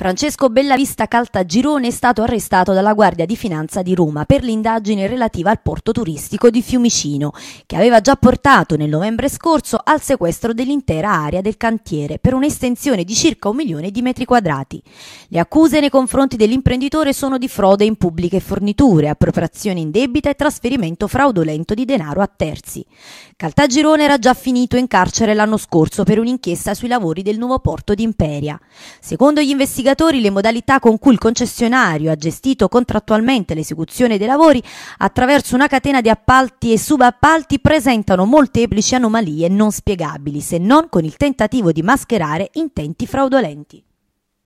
Francesco Bellavista Caltagirone è stato arrestato dalla Guardia di Finanza di Roma per l'indagine relativa al porto turistico di Fiumicino, che aveva già portato nel novembre scorso al sequestro dell'intera area del cantiere per un'estensione di circa un milione di metri quadrati. Le accuse nei confronti dell'imprenditore sono di frode in pubbliche forniture, appropriazione in debita e trasferimento fraudolento di denaro a terzi. Caltagirone era già finito in carcere l'anno scorso per un'inchiesta sui lavori del nuovo porto di Imperia. Secondo gli investigatori obbligatori le modalità con cui il concessionario ha gestito contrattualmente l'esecuzione dei lavori attraverso una catena di appalti e subappalti presentano molteplici anomalie non spiegabili se non con il tentativo di mascherare intenti fraudolenti.